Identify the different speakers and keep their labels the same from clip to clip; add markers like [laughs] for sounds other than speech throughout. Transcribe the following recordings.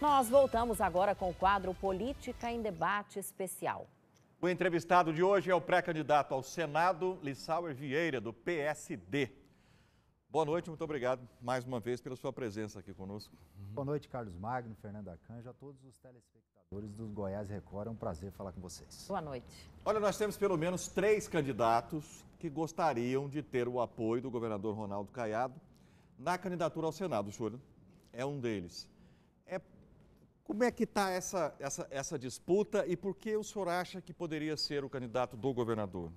Speaker 1: Nós voltamos agora com o quadro Política em Debate Especial. O entrevistado de hoje é o pré-candidato ao Senado, Lissauer Vieira, do PSD. Boa noite, muito obrigado mais uma vez pela sua presença aqui
Speaker 2: conosco. Boa noite, Carlos Magno, Fernando Arcanjo, a todos os telespectadores do Goiás Record. É um prazer falar com vocês. Boa noite.
Speaker 1: Olha, nós temos pelo menos três candidatos que gostariam de ter o apoio do governador Ronaldo Caiado na candidatura ao Senado. O senhor é um deles. Como é que está essa, essa, essa disputa e por que o senhor acha que poderia ser o candidato do governador?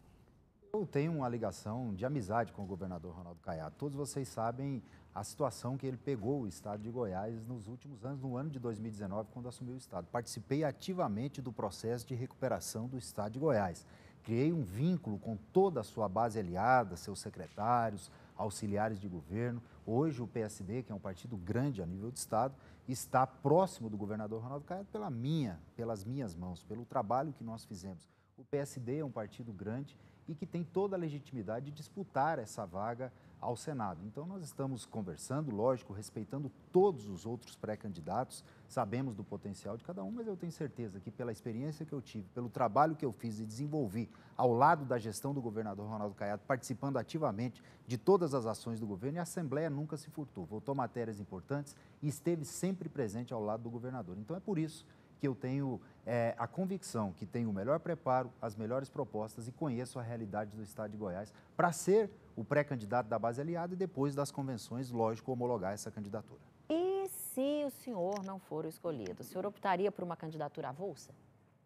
Speaker 2: Eu tenho uma ligação de amizade com o governador Ronaldo Caiado. Todos vocês sabem a situação que ele pegou o estado de Goiás nos últimos anos, no ano de 2019, quando assumiu o estado. Participei ativamente do processo de recuperação do estado de Goiás. Criei um vínculo com toda a sua base aliada, seus secretários, auxiliares de governo. Hoje o PSD, que é um partido grande a nível de Estado, está próximo do governador Ronaldo Caiado pela minha, pelas minhas mãos, pelo trabalho que nós fizemos. O PSD é um partido grande e que tem toda a legitimidade de disputar essa vaga ao Senado. Então, nós estamos conversando, lógico, respeitando todos os outros pré-candidatos, sabemos do potencial de cada um, mas eu tenho certeza que, pela experiência que eu tive, pelo trabalho que eu fiz e desenvolvi ao lado da gestão do governador Ronaldo Caiado, participando ativamente de todas as ações do governo, a Assembleia nunca se furtou, votou matérias importantes e esteve sempre presente ao lado do governador. Então, é por isso que eu tenho é, a convicção que tenho o melhor preparo, as melhores propostas e conheço a realidade do Estado de Goiás para ser o pré-candidato da base aliada e depois das convenções, lógico, homologar essa candidatura.
Speaker 1: E se o senhor não for o escolhido, o senhor optaria por uma candidatura avulsa?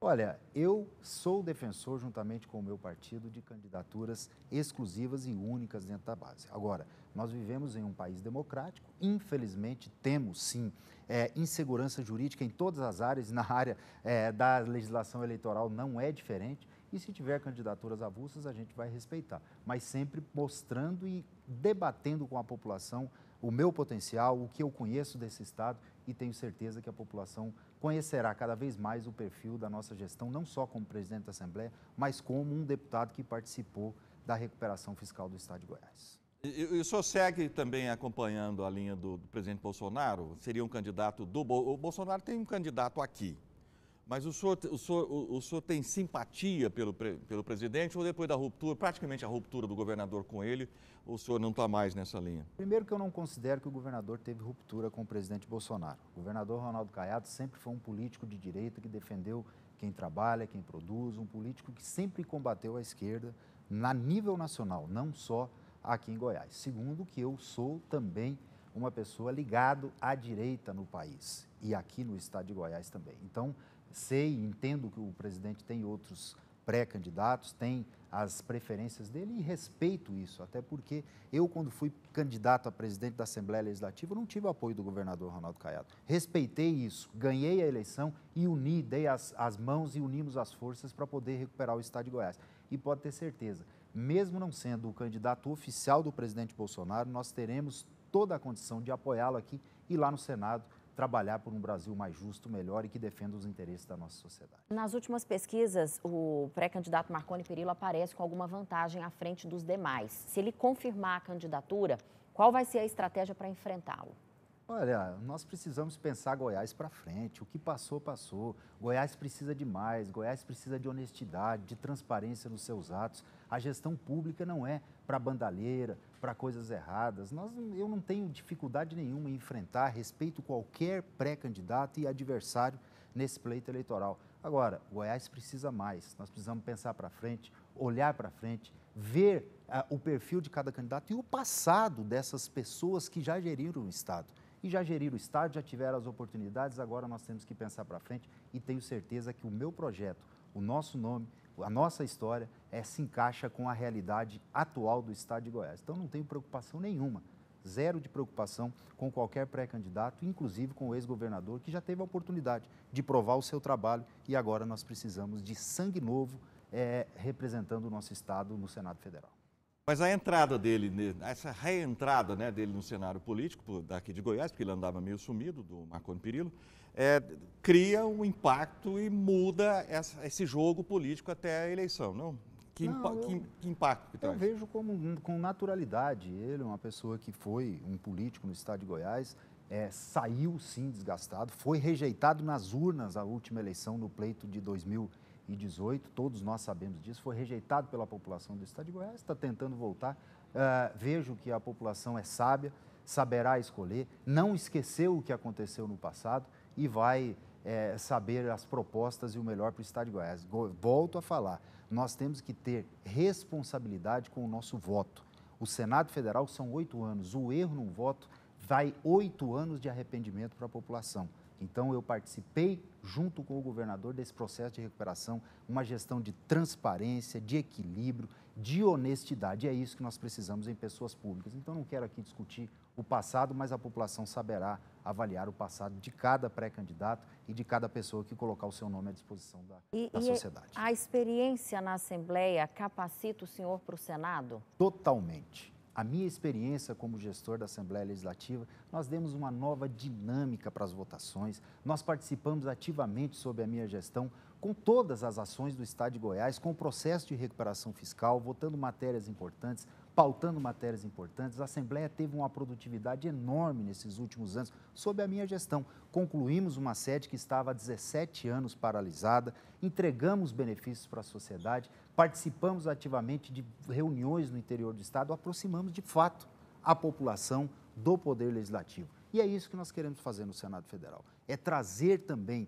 Speaker 2: Olha, eu sou defensor, juntamente com o meu partido, de candidaturas exclusivas e únicas dentro da base. Agora, nós vivemos em um país democrático, infelizmente temos sim é, insegurança jurídica em todas as áreas, na área é, da legislação eleitoral não é diferente. E se tiver candidaturas avulsas, a gente vai respeitar, mas sempre mostrando e debatendo com a população o meu potencial, o que eu conheço desse Estado e tenho certeza que a população conhecerá cada vez mais o perfil da nossa gestão, não só como presidente da Assembleia, mas como um deputado que participou da recuperação fiscal do Estado de Goiás.
Speaker 1: E, e o senhor segue também acompanhando a linha do, do presidente Bolsonaro? Seria um candidato do... O Bolsonaro tem um candidato aqui, mas o senhor, o senhor, o, o senhor tem simpatia pelo, pelo presidente ou depois da ruptura, praticamente a ruptura do governador com ele, o senhor não está mais nessa linha?
Speaker 2: Primeiro que eu não considero que o governador teve ruptura com o presidente Bolsonaro. O governador Ronaldo Caiado sempre foi um político de direita que defendeu quem trabalha, quem produz, um político que sempre combateu a esquerda na nível nacional, não só aqui em Goiás. Segundo que eu sou também uma pessoa ligado à direita no país e aqui no estado de Goiás também. Então, sei, entendo que o presidente tem outros pré-candidatos, tem as preferências dele e respeito isso, até porque eu, quando fui candidato a presidente da Assembleia Legislativa, não tive o apoio do governador Ronaldo Caiado. Respeitei isso, ganhei a eleição e uni, dei as, as mãos e unimos as forças para poder recuperar o Estado de Goiás. E pode ter certeza, mesmo não sendo o candidato oficial do presidente Bolsonaro, nós teremos toda a condição de apoiá-lo aqui e lá no Senado trabalhar por um Brasil mais justo, melhor e que defenda os interesses da nossa sociedade.
Speaker 1: Nas últimas pesquisas, o pré-candidato Marconi Perillo aparece com alguma vantagem à frente dos demais. Se ele confirmar a candidatura, qual vai ser a estratégia para enfrentá-lo?
Speaker 2: Olha, nós precisamos pensar Goiás para frente. O que passou, passou. Goiás precisa de mais. Goiás precisa de honestidade, de transparência nos seus atos. A gestão pública não é para bandalheira, para coisas erradas. Nós, eu não tenho dificuldade nenhuma em enfrentar, respeito qualquer pré-candidato e adversário nesse pleito eleitoral. Agora, Goiás precisa mais. Nós precisamos pensar para frente, olhar para frente, ver uh, o perfil de cada candidato e o passado dessas pessoas que já geriram o Estado e já geriram o estádio, já tiveram as oportunidades, agora nós temos que pensar para frente e tenho certeza que o meu projeto, o nosso nome, a nossa história é, se encaixa com a realidade atual do estado de Goiás. Então não tenho preocupação nenhuma, zero de preocupação com qualquer pré-candidato, inclusive com o ex-governador que já teve a oportunidade de provar o seu trabalho e agora nós precisamos de sangue novo é, representando o nosso estado no Senado Federal.
Speaker 1: Mas a entrada dele, essa reentrada né, dele no cenário político, daqui de Goiás, porque ele andava meio sumido, do Marconi Perillo, é, cria um impacto e muda essa, esse jogo político até
Speaker 2: a eleição, não? Que, não, impa eu, que, que impacto que traz? Eu vejo como, com naturalidade. Ele é uma pessoa que foi um político no estado de Goiás, é, saiu sim desgastado, foi rejeitado nas urnas a última eleição no pleito de 2000 2018, todos nós sabemos disso, foi rejeitado pela população do Estado de Goiás, está tentando voltar. Uh, vejo que a população é sábia, saberá escolher, não esqueceu o que aconteceu no passado e vai é, saber as propostas e o melhor para o Estado de Goiás. Volto a falar, nós temos que ter responsabilidade com o nosso voto. O Senado Federal são oito anos, o erro num voto vai oito anos de arrependimento para a população. Então, eu participei, junto com o governador, desse processo de recuperação, uma gestão de transparência, de equilíbrio, de honestidade. E é isso que nós precisamos em pessoas públicas. Então, não quero aqui discutir o passado, mas a população saberá avaliar o passado de cada pré-candidato e de cada pessoa que colocar o seu nome à disposição da, e, da sociedade.
Speaker 1: E a experiência na Assembleia capacita o senhor para o Senado?
Speaker 2: Totalmente a minha experiência como gestor da Assembleia Legislativa, nós demos uma nova dinâmica para as votações, nós participamos ativamente sob a minha gestão com todas as ações do Estado de Goiás, com o processo de recuperação fiscal, votando matérias importantes, pautando matérias importantes. A Assembleia teve uma produtividade enorme nesses últimos anos, sob a minha gestão. Concluímos uma sede que estava há 17 anos paralisada, entregamos benefícios para a sociedade, participamos ativamente de reuniões no interior do Estado, aproximamos de fato a população do Poder Legislativo. E é isso que nós queremos fazer no Senado Federal: é trazer também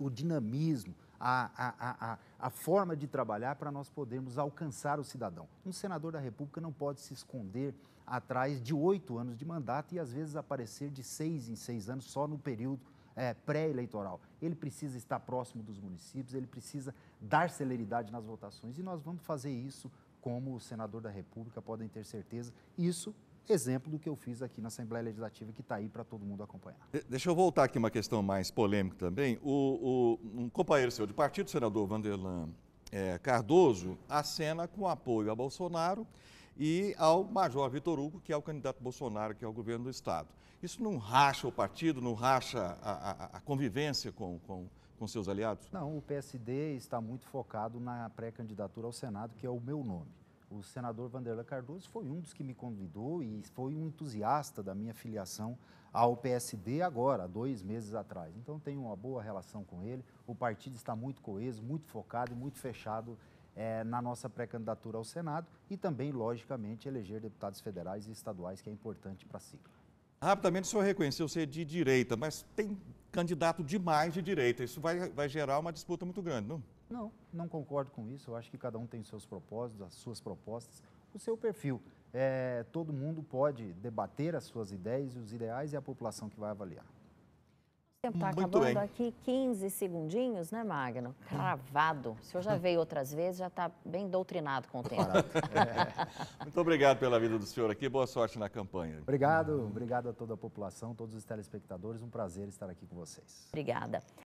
Speaker 2: o dinamismo, a, a, a, a forma de trabalhar para nós podermos alcançar o cidadão. Um senador da República não pode se esconder atrás de oito anos de mandato e às vezes aparecer de seis em seis anos só no período é, pré-eleitoral. Ele precisa estar próximo dos municípios, ele precisa dar celeridade nas votações e nós vamos fazer isso como o senador da República, podem ter certeza. Isso exemplo do que eu fiz aqui na Assembleia Legislativa, que está aí para todo mundo acompanhar.
Speaker 1: Deixa eu voltar aqui uma questão mais polêmica também. O, o um companheiro seu de partido, o senador Vanderlan é, Cardoso, acena com apoio a Bolsonaro e ao Major Vitor Hugo, que é o candidato Bolsonaro, que é o governo do Estado. Isso não racha o partido, não racha a, a, a convivência com, com, com seus aliados?
Speaker 2: Não, o PSD está muito focado na pré-candidatura ao Senado, que é o meu nome o senador Vanderlan Cardoso foi um dos que me convidou e foi um entusiasta da minha filiação ao PSD agora, dois meses atrás. Então tenho uma boa relação com ele. O partido está muito coeso, muito focado e muito fechado é, na nossa pré-candidatura ao Senado e também, logicamente, eleger deputados federais e estaduais, que é importante para a sigla.
Speaker 1: Rapidamente, o senhor reconheceu ser de direita, mas tem candidato
Speaker 2: demais de direita. Isso vai, vai gerar uma disputa muito grande, não? Não, não concordo com isso. Eu acho que cada um tem seus propósitos, as suas propostas, o seu perfil. É, todo mundo pode debater as suas ideias e os ideais e a população que vai avaliar. O
Speaker 1: tempo está acabando bem. aqui, 15 segundinhos, né, Magno? Hum. Cravado. O senhor já veio outras vezes, já
Speaker 2: está bem doutrinado com o tempo. [laughs]
Speaker 1: é. Muito obrigado pela vida do senhor aqui, boa sorte na campanha.
Speaker 2: Obrigado, obrigado a toda a população, todos os telespectadores, um prazer estar aqui com vocês.
Speaker 1: Obrigada.